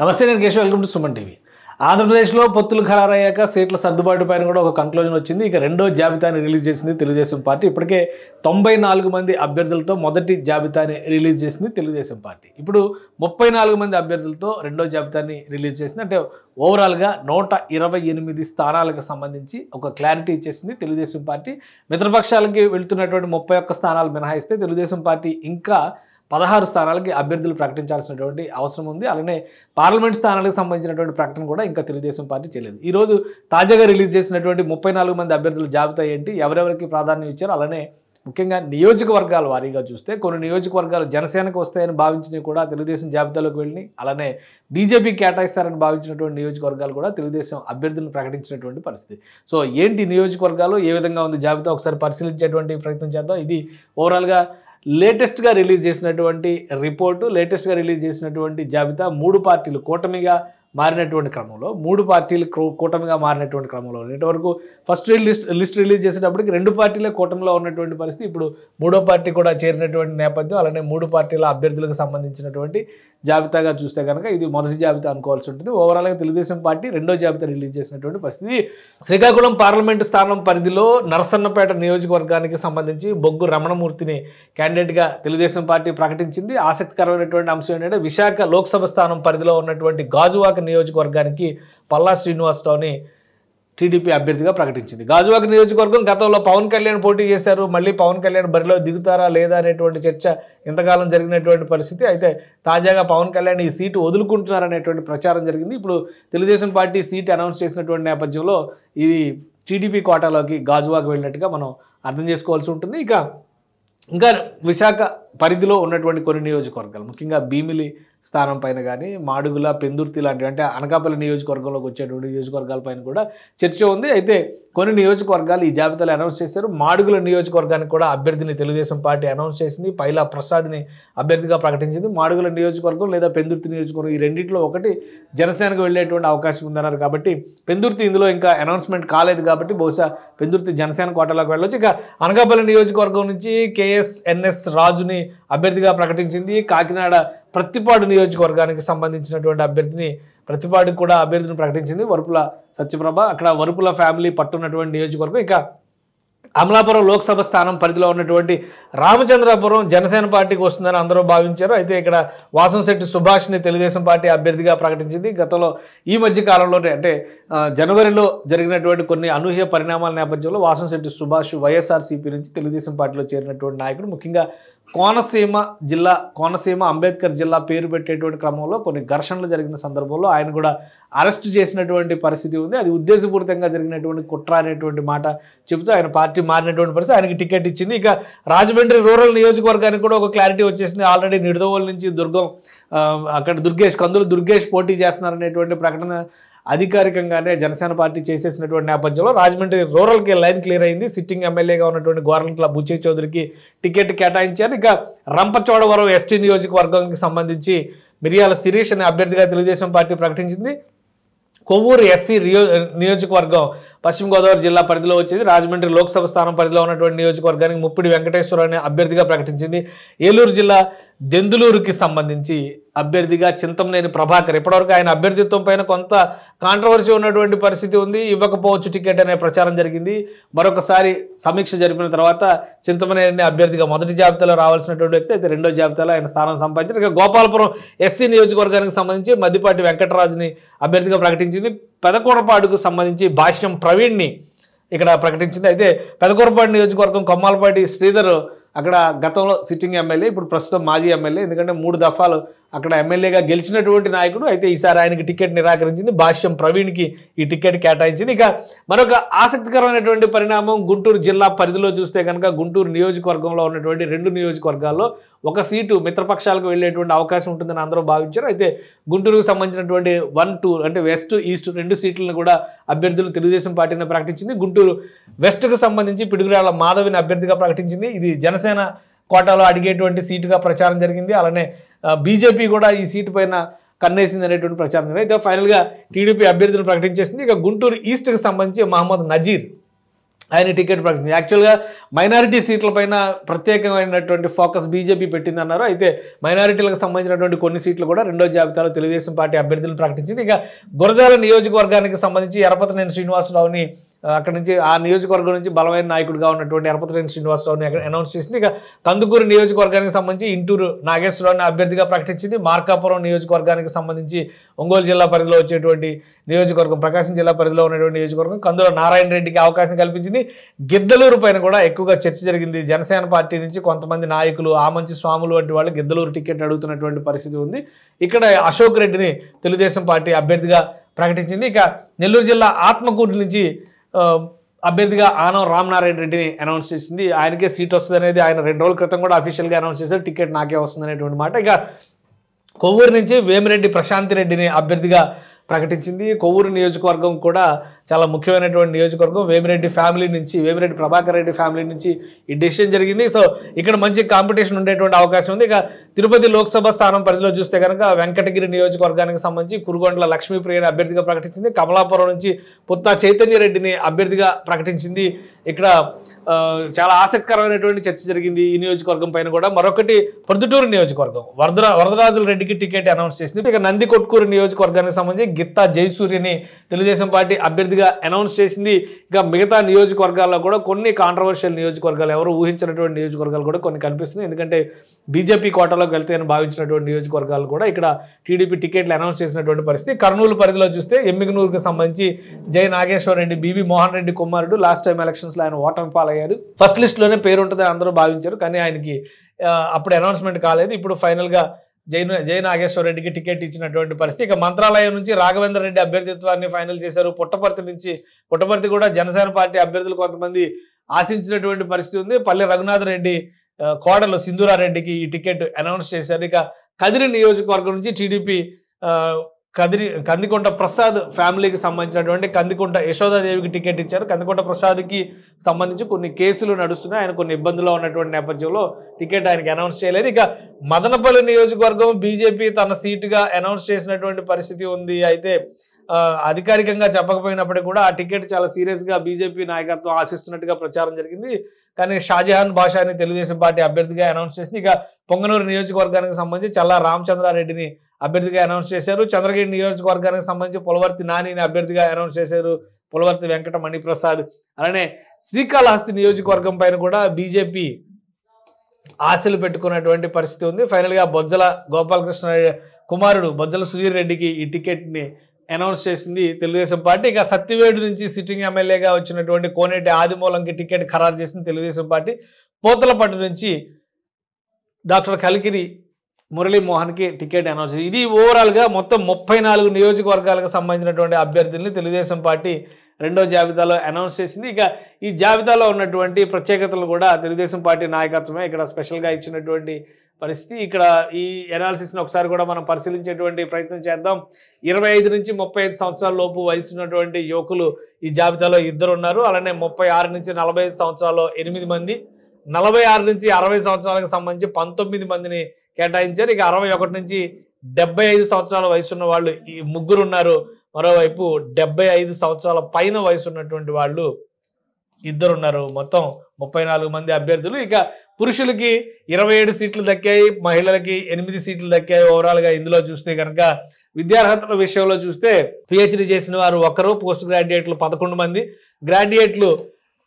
నమస్తే నేను Keshav welcome to Suman TV ఆంధ్రప్రదేశ్లో పొత్తులు ఖరారయ్యాక సీట్ల సర్దుబాటు పైన కూడా ఒక కంక్లూజన్ వచ్చింది ఇక రెండో జాబితాని రిలీజ్ చేసింది తెలుగుదేశం పార్టీ ఇప్పటికే తొంభై నాలుగు మంది అభ్యర్థులతో మొదటి జాబితాని రిలీజ్ చేసింది తెలుగుదేశం పార్టీ ఇప్పుడు ముప్పై నాలుగు మంది అభ్యర్థులతో రెండో జాబితాని రిలీజ్ చేసింది అంటే ఓవరాల్గా నూట ఇరవై ఎనిమిది స్థానాలకు సంబంధించి ఒక క్లారిటీ ఇచ్చేసింది తెలుగుదేశం పార్టీ మిత్రపక్షాలకి వెళుతున్నటువంటి ముప్పై ఒక్క స్థానాలు మినహాయిస్తే తెలుగుదేశం పార్టీ ఇంకా పదహారు స్థానాలకి అభ్యర్థులు ప్రకటించాల్సినటువంటి అవసరం ఉంది అలానే పార్లమెంట్ స్థానాలకు సంబంధించినటువంటి ప్రకటన కూడా ఇంకా తెలుగుదేశం పార్టీ చేయలేదు ఈరోజు తాజాగా రిలీజ్ చేసినటువంటి ముప్పై మంది అభ్యర్థుల జాబితా ఏంటి ఎవరెవరికి ప్రాధాన్యం ఇచ్చారు అలానే ముఖ్యంగా నియోజకవర్గాల వారీగా చూస్తే కొన్ని నియోజకవర్గాలు జనసేనకు వస్తాయని భావించినవి కూడా తెలుగుదేశం జాబితాలోకి వెళ్ళి అలానే బీజేపీ కేటాయిస్తారని భావించినటువంటి నియోజకవర్గాలు కూడా తెలుగుదేశం అభ్యర్థులను ప్రకటించినటువంటి పరిస్థితి సో ఏంటి నియోజకవర్గాలు ఏ విధంగా ఉంది జాబితా ఒకసారి పరిశీలించేటువంటి ప్రయత్నం చేద్దాం ఇది ఓవరాల్గా లేటెస్ట్గా రిలీజ్ చేసినటువంటి రిపోర్టు లేటెస్ట్గా రిలీజ్ చేసినటువంటి జాబితా మూడు పార్టీలు కూటమిగా మారినటువంటి క్రమంలో మూడు పార్టీలు కూటమిగా మారినటువంటి క్రమంలో ఇంతవరకు ఫస్ట్ లిస్ట్ లిస్ట్ రిలీజ్ చేసేటప్పటికి రెండు పార్టీలే కూటమిలో ఉన్నటువంటి పరిస్థితి ఇప్పుడు మూడో పార్టీ కూడా చేరినటువంటి నేపథ్యం అలానే మూడు పార్టీల అభ్యర్థులకు సంబంధించినటువంటి జాబితాగా చూస్తే కనుక ఇది మొదటి జాబితా అనుకోవాల్సి ఉంటుంది ఓవరాల్గా తెలుగుదేశం పార్టీ రెండో జాబితా రిలీజ్ చేసినటువంటి పరిస్థితి శ్రీకాకుళం పార్లమెంటు స్థానం పరిధిలో నరసన్నపేట నియోజకవర్గానికి సంబంధించి బొగ్గు రమణమూర్తిని క్యాండిడేట్గా తెలుగుదేశం పార్టీ ప్రకటించింది ఆసక్తికరమైనటువంటి అంశం ఏంటంటే విశాఖ లోక్సభ స్థానం పరిధిలో ఉన్నటువంటి గాజువాక నియోజకవర్గానికి పల్లా శ్రీనివాసరావుని టీడీపీ అభ్యర్థిగా ప్రకటించింది గాజువాక నియోజకవర్గం గతంలో పవన్ కళ్యాణ్ పోటీ చేశారు మళ్ళీ పవన్ కళ్యాణ్ బరిలో దిగుతారా లేదా అనేటువంటి చర్చ ఇంతకాలం జరిగినటువంటి పరిస్థితి అయితే తాజాగా పవన్ కళ్యాణ్ ఈ సీటు వదులుకుంటున్నారనేటువంటి ప్రచారం జరిగింది ఇప్పుడు తెలుగుదేశం పార్టీ సీటు అనౌన్స్ చేసినటువంటి నేపథ్యంలో ఇది టీడీపీ కోటాలోకి గాజువాక వెళ్ళినట్టుగా మనం అర్థం చేసుకోవాల్సి ఉంటుంది ఇక ఇంకా విశాఖ పరిధిలో ఉన్నటువంటి కొన్ని నియోజకవర్గాలు ముఖ్యంగా భీమిలి స్థానం పైన కానీ మాడుగుల పెందుర్తి లాంటివి అంటే అనకాపల్లి నియోజకవర్గంలోకి వచ్చేటువంటి నియోజకవర్గాల పైన కూడా చర్చ ఉంది అయితే కొన్ని నియోజకవర్గాలు ఈ జాబితాలో అనౌన్స్ చేశారు మాడుగుల నియోజకవర్గానికి కూడా అభ్యర్థిని తెలుగుదేశం పార్టీ అనౌన్స్ చేసింది పైలా ప్రసాద్ని అభ్యర్థిగా ప్రకటించింది మాడుగుల నియోజకవర్గం లేదా పెందుర్తి నియోజకవర్గం ఈ రెండింటిలో ఒకటి జనసేనకు వెళ్ళేటువంటి అవకాశం ఉందన్నారు కాబట్టి పెందుర్తి ఇందులో ఇంకా అనౌన్స్మెంట్ కాలేదు కాబట్టి బహుశా పెందుర్తి జనసేన కోటలోకి వెళ్ళొచ్చు ఇక అనకాపల్లి నియోజకవర్గం నుంచి కేఎస్ఎన్ఎస్ రాజుని అభ్యర్థిగా ప్రకటించింది కాకినాడ ప్రతిపాడు నియోజకవర్గానికి సంబంధించినటువంటి అభ్యర్థిని ప్రతిపాడు కూడా అభ్యర్థిని ప్రకటించింది వరుపుల సత్యప్రభ అక్కడ వరుపుల ఫ్యామిలీ పట్టున్నటువంటి నియోజకవర్గం ఇక అమలాపురం లోక్సభ స్థానం పరిధిలో ఉన్నటువంటి రామచంద్రాపురం జనసేన పార్టీకి వస్తుందని అందరూ భావించారు అయితే ఇక్కడ వాసంశెట్టి సుభాష్ని తెలుగుదేశం పార్టీ అభ్యర్థిగా ప్రకటించింది గతంలో ఈ మధ్య కాలంలోనే అంటే జనవరిలో జరిగినటువంటి కొన్ని అనూహ్య పరిణామాల నేపథ్యంలో వాసంశెట్టి సుభాష్ వైఎస్ఆర్సీపీ నుంచి తెలుగుదేశం పార్టీలో చేరినటువంటి నాయకుడు ముఖ్యంగా కోనసీమ జిల్లా కోనసీమ అంబేద్కర్ జిల్లా పేరు పెట్టేటువంటి క్రమంలో కొన్ని ఘర్షణలు జరిగిన సందర్భంలో ఆయన కూడా అరెస్ట్ చేసినటువంటి పరిస్థితి ఉంది అది ఉద్దేశపూరితంగా జరిగినటువంటి కుట్ర అనేటువంటి మాట చెబుతూ ఆయన పార్టీ మారినటువంటి పరిస్థితి ఆయనకి టికెట్ ఇచ్చింది ఇక రాజమండ్రి రూరల్ నియోజకవర్గానికి కూడా ఒక క్లారిటీ వచ్చేసింది ఆల్రెడీ నిడదవోలు నుంచి దుర్గం అక్కడ దుర్గేష్ కందులు దుర్గేష్ పోటీ చేస్తున్నారనేటువంటి ప్రకటన అధికారికంగానే జనసేన పార్టీ చేసేసినటువంటి నేపథ్యంలో రాజమండ్రి రూరల్కి లైన్ క్లియర్ అయింది సిట్టింగ్ ఎమ్మెల్యేగా ఉన్నటువంటి గోరంట్ల బుచ్చే చౌదరికి టికెట్ కేటాయించారు ఇక రంపచోడవరం ఎస్టీ నియోజకవర్గానికి సంబంధించి మిరియాల శిరీష్ అనే అభ్యర్థిగా తెలుగుదేశం పార్టీ ప్రకటించింది కొవ్వూరు ఎస్సీ నియోజకవర్గం పశ్చిమ గోదావరి జిల్లా పరిధిలో వచ్చింది రాజమండ్రి లోక్సభ స్థానం పరిధిలో ఉన్నటువంటి నియోజకవర్గానికి ముప్పిడి వెంకటేశ్వర అనే అభ్యర్థిగా ప్రకటించింది ఏలూరు జిల్లా దెందులూరుకి సంబంధించి అభ్యర్థిగా చింతమనేని ప్రభాకర్ ఇప్పటివరకు ఆయన అభ్యర్థిత్వం పైన కొంత కాంట్రవర్సీ ఉన్నటువంటి పరిస్థితి ఉంది ఇవ్వకపోవచ్చు టికెట్ అనే ప్రచారం జరిగింది మరొకసారి సమీక్ష జరిపిన తర్వాత చింతమనేని అభ్యర్థిగా మొదటి జాబితాలో రావాల్సినటువంటి వ్యక్తి అయితే రెండో జాబితాలో ఆయన స్థానం సంపాదించారు ఇక గోపాలపురం ఎస్సీ నియోజకవర్గానికి సంబంధించి మద్దిపాటి వెంకటరాజుని అభ్యర్థిగా ప్రకటించింది పెదకూడపాడుకు సంబంధించి భాష్యం ప్రవీణ్ని ఇక్కడ ప్రకటించింది అయితే పెదకూరపాడు నియోజకవర్గం కొమ్మాలపాటి శ్రీధర్ అక్కడ గతంలో సిట్టింగ్ ఎమ్మెల్యే ఇప్పుడు ప్రస్తుతం మాజీ ఎమ్మెల్యే ఎందుకంటే మూడు దఫాలు అక్కడ ఎమ్మెల్యేగా గెలిచినటువంటి నాయకుడు అయితే ఈసారి ఆయనకి టికెట్ నిరాకరించింది భాష్యం ప్రవీణ్కి ఈ టికెట్ కేటాయించింది ఇక మరొక ఆసక్తికరమైనటువంటి పరిణామం గుంటూరు జిల్లా పరిధిలో చూస్తే కనుక గుంటూరు నియోజకవర్గంలో ఉన్నటువంటి రెండు నియోజకవర్గాల్లో ఒక సీటు మిత్రపక్షాలకు వెళ్ళేటువంటి అవకాశం ఉంటుందని అందరూ భావించారు అయితే గుంటూరుకు సంబంధించినటువంటి వన్ టూ అంటే వెస్ట్ ఈస్ట్ రెండు సీట్లను కూడా అభ్యర్థులు తెలుగుదేశం పార్టీని ప్రకటించింది గుంటూరు వెస్ట్కు సంబంధించి పిడుగురాళ్ల మాధవిని అభ్యర్థిగా ప్రకటించింది ఇది జనసేన కోటాలో అడిగేటువంటి సీటుగా ప్రచారం జరిగింది అలానే బీజేపీ కూడా ఈ సీటు పైన కన్నేసింది అనేటువంటి ప్రచారం అయితే ఫైనల్గా టీడీపీ అభ్యర్థులను ప్రకటించేసింది ఇక గుంటూరు ఈస్ట్కి సంబంధించి మహమ్మద్ నజీర్ ఆయన టికెట్ ప్రకటించింది యాక్చువల్గా మైనారిటీ సీట్లపైన ప్రత్యేకమైనటువంటి ఫోకస్ బీజేపీ పెట్టిందన్నారు అయితే మైనారిటీలకు సంబంధించినటువంటి కొన్ని సీట్లు కూడా రెండో జాబితాలో తెలుగుదేశం పార్టీ అభ్యర్థులను ప్రకటించింది ఇక గురజాల నియోజకవర్గానికి సంబంధించి ఎరపతనేని శ్రీనివాసరావుని అక్కడ నుంచి ఆ నియోజకవర్గం నుంచి బలమైన నాయకుడిగా ఉన్నటువంటి ఎరపతిరేని శ్రీనివాసరావుని అనౌన్స్ చేసింది ఇక కందుకూరు నియోజకవర్గానికి సంబంధించి ఇంటూరు నాగేశ్వరరావుని అభ్యర్థిగా ప్రకటించింది మార్కాపురం నియోజకవర్గానికి సంబంధించి ఒంగోలు జిల్లా పరిధిలో వచ్చేటువంటి నియోజకవర్గం ప్రకాశం జిల్లా పరిధిలో ఉన్నటువంటి నియోజకవర్గం కందుల నారాయణ రెడ్డికి అవకాశం కల్పించింది గిద్దలూరు పైన కూడా ఎక్కువగా చర్చ జరిగింది జనసేన పార్టీ నుంచి కొంతమంది నాయకులు ఆమంచి స్వాములు వంటి వాళ్ళు గిద్దలూరు టికెట్ అడుగుతున్నటువంటి పరిస్థితి ఉంది ఇక్కడ అశోక్ రెడ్డిని తెలుగుదేశం పార్టీ అభ్యర్థిగా ప్రకటించింది ఇక నెల్లూరు జిల్లా ఆత్మకూరు నుంచి అభ్యర్థిగా ఆనం రామనారాయణ రెడ్డిని అనౌన్స్ చేసింది ఆయనకే సీట్ వస్తుంది అనేది ఆయన రెండు రోజుల క్రితం కూడా అఫీషియల్గా అనౌన్స్ చేశారు టికెట్ నాకే వస్తుంది మాట ఇక కొవ్వూరు నుంచి వేమిరెడ్డి ప్రశాంతి రెడ్డిని అభ్యర్థిగా ప్రకటించింది కొవ్వూరు నియోజకవర్గం కూడా చాలా ముఖ్యమైనటువంటి నియోజకవర్గం వేమిరెడ్డి ఫ్యామిలీ నుంచి వేమిరెడ్డి ప్రభాకర్ రెడ్డి ఫ్యామిలీ నుంచి ఈ డెసిషన్ జరిగింది సో ఇక్కడ మంచి కాంపిటీషన్ ఉండేటువంటి అవకాశం ఉంది ఇక తిరుపతి లోక్సభ స్థానం పరిధిలో చూస్తే కనుక వెంకటగిరి నియోజకవర్గానికి సంబంధించి కురుగొండల లక్ష్మీప్రియని అభ్యర్థిగా ప్రకటించింది కమలాపురం నుంచి పుత్తా చైతన్య రెడ్డిని అభ్యర్థిగా ప్రకటించింది ఇక్కడ చాలా ఆసక్తికరమైనటువంటి చర్చ జరిగింది ఈ నియోజకవర్గం పైన కూడా మరొకటి పొద్దుటూరు నియోజకవర్గం వరదరా వరదరాజుల రెడ్డికి టికెట్ అనౌన్స్ చేసింది ఇక నంది కొట్కూరు నియోజకవర్గానికి సంబంధించి గిత్తా జయసూర్యని తెలుగుదేశం పార్టీ అభ్యర్థిగా అనౌన్స్ చేసింది ఇంకా మిగతా నియోజకవర్గాల్లో కూడా కొన్ని కాంట్రవర్షియల్ నియోజకవర్గాలు ఎవరు ఊహించినటువంటి నియోజకవర్గాలు కూడా కొన్ని కనిపిస్తున్నాయి ఎందుకంటే బీజేపీ కోటలోకి అని భావించినటువంటి నియోజకవర్గాలు కూడా ఇక్కడ టీడీపీ టికెట్లు అనౌన్స్ చేసినటువంటి పరిస్థితి కర్నూలు పరిధిలో చూస్తే ఎమ్మిగనూరుకు సంబంధించి జై నాగేశ్వర రెడ్డి బీవీ మోహన్ రెడ్డి కుమారుడు లాస్ట్ టైం ఎలక్షన్స్లో ఆయన ఓటమి పాలయ్యారు ఫస్ట్ లిస్ట్లోనే పేరు అందరూ భావించారు కానీ ఆయనకి అప్పుడు అనౌన్స్మెంట్ కాలేదు ఇప్పుడు ఫైనల్గా జై జయ నాగేశ్వర రెడ్డికి టికెట్ ఇచ్చినటువంటి పరిస్థితి ఇక మంత్రాలయం నుంచి రాఘవేంద్ర రెడ్డి అభ్యర్థిత్వాన్ని ఫైనల్ చేశారు పుట్టపర్తి నుంచి పుట్టపర్తి కూడా జనసేన పార్టీ అభ్యర్థులు కొంతమంది ఆశించినటువంటి పరిస్థితి ఉంది పల్లె రఘునాథ్ రెడ్డి కోడలు సింధురారెడ్డికి ఈ టికెట్ అనౌన్స్ చేశారు ఇక కదిరి నియోజకవర్గం నుంచి టీడీపీ కదిరి కందికొంట ప్రసాద్ ఫ్యామిలీకి సంబంధించినటువంటి కందికొంట యశోదాదేవికి టికెట్ ఇచ్చారు కందికొంట ప్రసాద్కి సంబంధించి కొన్ని కేసులు నడుస్తున్నాయి ఆయన కొన్ని ఇబ్బందుల్లో ఉన్నటువంటి నేపథ్యంలో టికెట్ ఆయనకి అనౌన్స్ చేయలేదు ఇక మదనపల్లి నియోజకవర్గం బీజేపీ తన సీటుగా అనౌన్స్ చేసినటువంటి పరిస్థితి ఉంది అయితే అధికారికంగా చెప్పకపోయినప్పటికీ కూడా ఆ టికెట్ చాలా సీరియస్గా బీజేపీ నాయకత్వం ఆశిస్తున్నట్టుగా ప్రచారం జరిగింది కానీ షాజహాన్ బాషాని తెలుగుదేశం పార్టీ అభ్యర్థిగా అనౌన్స్ చేసింది ఇక పొంగనూరు నియోజకవర్గానికి సంబంధించి చల్లా రామచంద్రారెడ్డిని అభ్యర్థిగా అనౌన్స్ చేశారు చంద్రగిరి నియోజకవర్గానికి సంబంధించి పులవర్తి నానిని అభ్యర్థిగా అనౌన్స్ చేశారు పులవర్తి వెంకట మణిప్రసాద్ అలానే శ్రీకాళహస్తి నియోజకవర్గం పైన కూడా బీజేపీ ఆశలు పెట్టుకున్నటువంటి పరిస్థితి ఉంది ఫైనల్గా బొజ్జల గోపాలకృష్ణ కుమారుడు బొజ్జల సుధీర్ రెడ్డికి ఈ టికెట్ని అనౌన్స్ చేసింది తెలుగుదేశం పార్టీ ఇక సత్తివేడు నుంచి సిట్టింగ్ ఎమ్మెల్యేగా వచ్చినటువంటి కోనేటి ఆదిమూలంకి టికెట్ ఖరారు చేసింది తెలుగుదేశం పార్టీ పోతలపట్టు నుంచి డాక్టర్ కలికిరి మురళీమోహన్కి టికెట్ అనౌన్స్ ఇది ఓవరాల్గా మొత్తం ముప్పై నాలుగు నియోజకవర్గాలకు సంబంధించినటువంటి అభ్యర్థుల్ని తెలుగుదేశం పార్టీ రెండో జాబితాలో అనౌన్స్ చేసింది ఇక ఈ జాబితాలో ఉన్నటువంటి ప్రత్యేకతలు కూడా తెలుగుదేశం పార్టీ నాయకత్వమే ఇక్కడ స్పెషల్గా ఇచ్చినటువంటి పరిస్థితి ఇక్కడ ఈ అనాలిసిస్ని ఒకసారి కూడా మనం పరిశీలించేటువంటి ప్రయత్నం చేద్దాం ఇరవై ఐదు నుంచి ముప్పై సంవత్సరాల లోపు వయసు ఉన్నటువంటి యువకులు ఈ జాబితాలో ఇద్దరు ఉన్నారు అలానే ముప్పై నుంచి నలభై ఐదు సంవత్సరాల్లో ఎనిమిది మంది నలభై నుంచి అరవై సంవత్సరాలకు సంబంధించి పంతొమ్మిది మందిని కేటాయించారు ఇక అరవై ఒకటి నుంచి డెబ్బై ఐదు సంవత్సరాల వయసు ఉన్న వాళ్ళు ఈ ముగ్గురు ఉన్నారు మరోవైపు డెబ్బై ఐదు సంవత్సరాల పైన వయసు ఉన్నటువంటి వాళ్ళు ఇద్దరున్నారు మొత్తం ముప్పై నాలుగు మంది అభ్యర్థులు ఇక పురుషులకి ఇరవై ఏడు సీట్లు దక్కాయి మహిళలకి ఎనిమిది సీట్లు దక్కాయి ఓవరాల్గా ఇందులో చూస్తే కనుక విద్యార్హతల విషయంలో చూస్తే పిహెచ్డి చేసిన వారు ఒకరు పోస్ట్ గ్రాడ్యుయేట్లు పదకొండు మంది గ్రాడ్యుయేట్లు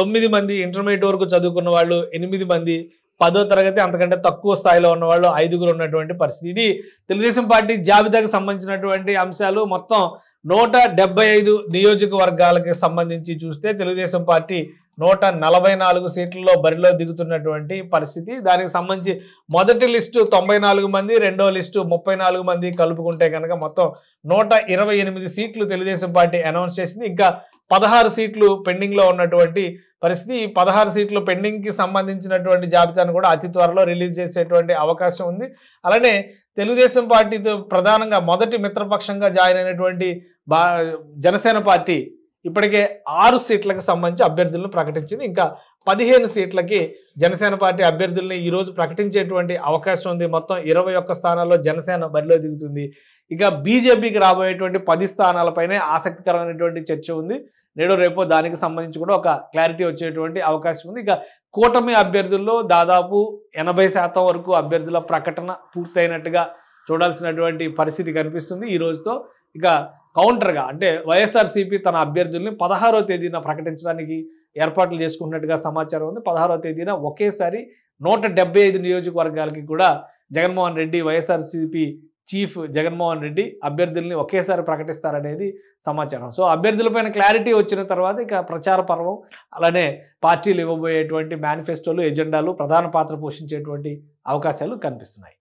తొమ్మిది మంది ఇంటర్మీడియట్ వరకు చదువుకున్న వాళ్ళు ఎనిమిది మంది పదో తరగతి అంతకంటే తక్కువ స్థాయిలో ఉన్న వాళ్ళు ఐదుగురు ఉన్నటువంటి పరిస్థితి ఇది తెలుగుదేశం పార్టీ జాబితాకు సంబంధించినటువంటి అంశాలు మొత్తం నూట డెబ్బై ఐదు నియోజకవర్గాలకు సంబంధించి చూస్తే తెలుగుదేశం పార్టీ నూట నలభై నాలుగు సీట్లలో బరిలో దిగుతున్నటువంటి పరిస్థితి దానికి సంబంధించి మొదటి లిస్టు తొంభై నాలుగు మంది రెండో లిస్టు ముప్పై నాలుగు మంది కలుపుకుంటే కనుక మొత్తం నూట ఇరవై ఎనిమిది సీట్లు తెలుగుదేశం పార్టీ అనౌన్స్ చేసింది ఇంకా పదహారు సీట్లు పెండింగ్లో ఉన్నటువంటి పరిస్థితి పదహారు సీట్లు పెండింగ్కి సంబంధించినటువంటి జాబితాను కూడా అతి త్వరలో రిలీజ్ చేసేటువంటి అవకాశం ఉంది అలానే తెలుగుదేశం పార్టీతో ప్రధానంగా మొదటి మిత్రపక్షంగా జాయిన్ అయినటువంటి జనసేన పార్టీ ఇప్పటికే ఆరు సీట్లకు సంబంధించి అభ్యర్థులను ప్రకటించింది ఇంకా పదిహేను సీట్లకి జనసేన పార్టీ అభ్యర్థుల్ని ఈరోజు ప్రకటించేటువంటి అవకాశం ఉంది మొత్తం ఇరవై ఒక్క స్థానాల్లో జనసేన బరిలో దిగుతుంది ఇక బీజేపీకి రాబోయేటువంటి పది స్థానాలపైనే ఆసక్తికరమైనటువంటి చర్చ ఉంది నేడో రేపో దానికి సంబంధించి కూడా ఒక క్లారిటీ వచ్చేటువంటి అవకాశం ఉంది ఇక కూటమి అభ్యర్థుల్లో దాదాపు ఎనభై శాతం వరకు అభ్యర్థుల ప్రకటన పూర్తయినట్టుగా చూడాల్సినటువంటి పరిస్థితి కనిపిస్తుంది ఈ రోజుతో ఇక కౌంటర్గా అంటే వైఎస్ఆర్సీపీ తన అభ్యర్థుల్ని పదహారో తేదీన ప్రకటించడానికి ఏర్పాట్లు చేసుకున్నట్టుగా సమాచారం ఉంది పదహారో తేదీన ఒకేసారి నూట నియోజకవర్గాలకి కూడా జగన్మోహన్ రెడ్డి వైఎస్ఆర్సీపీ చీఫ్ జగన్మోహన్ రెడ్డి అభ్యర్థుల్ని ఒకేసారి ప్రకటిస్తారనేది సమాచారం సో అభ్యర్థులపైన క్లారిటీ వచ్చిన తర్వాత ఇక ప్రచార పర్వం అలానే పార్టీలు ఇవ్వబోయేటువంటి మేనిఫెస్టోలు ఎజెండాలు ప్రధాన పాత్ర పోషించేటువంటి అవకాశాలు కనిపిస్తున్నాయి